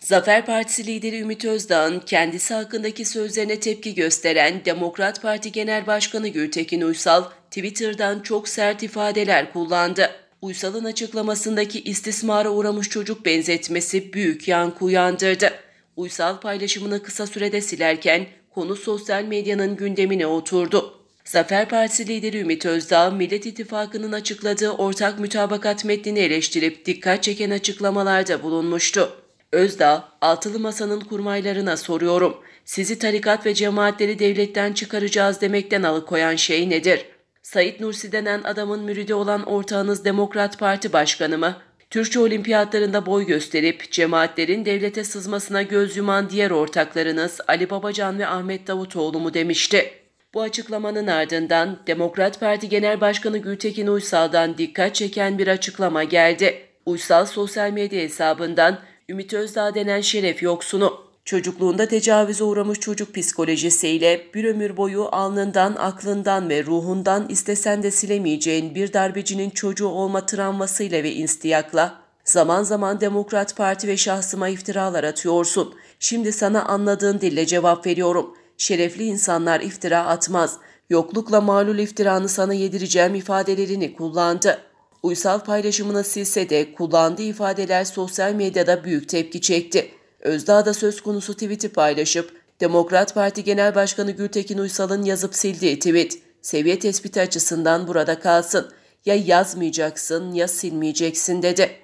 Zafer Partisi lideri Ümit Özdağ'ın kendisi hakkındaki sözlerine tepki gösteren Demokrat Parti Genel Başkanı Gültekin Uysal, Twitter'dan çok sert ifadeler kullandı. Uysal'ın açıklamasındaki istismara uğramış çocuk benzetmesi büyük yankı uyandırdı. Uysal paylaşımını kısa sürede silerken konu sosyal medyanın gündemine oturdu. Zafer Partisi lideri Ümit Özdağ, Millet İttifakı'nın açıkladığı ortak mütabakat metnini eleştirip dikkat çeken açıklamalarda bulunmuştu. Özdağ, altılı masanın kurmaylarına soruyorum. Sizi tarikat ve cemaatleri devletten çıkaracağız demekten alıkoyan şey nedir? Said Nursi denen adamın müridi olan ortağınız Demokrat Parti Başkanı mı? Türkçe olimpiyatlarında boy gösterip cemaatlerin devlete sızmasına göz yuman diğer ortaklarınız Ali Babacan ve Ahmet Davutoğlu mu demişti. Bu açıklamanın ardından Demokrat Parti Genel Başkanı Gültekin Uysal'dan dikkat çeken bir açıklama geldi. Uysal sosyal medya hesabından Ümit Özdağ denen şeref yoksunu çocukluğunda tecavüze uğramış çocuk psikolojisiyle bir ömür boyu alnından, aklından ve ruhundan istesen de silemeyeceğin bir darbecinin çocuğu olma travmasıyla ve instiyakla zaman zaman Demokrat Parti ve şahsıma iftiralar atıyorsun. Şimdi sana anladığın dille cevap veriyorum şerefli insanlar iftira atmaz, yoklukla malul iftiranı sana yedireceğim ifadelerini kullandı. Uysal paylaşımını silse de kullandığı ifadeler sosyal medyada büyük tepki çekti. Özdağ da söz konusu tweet'i paylaşıp Demokrat Parti Genel Başkanı Gültekin Uysal'ın yazıp sildiği tweet. Seviye tespiti açısından burada kalsın. Ya yazmayacaksın ya silmeyeceksin dedi.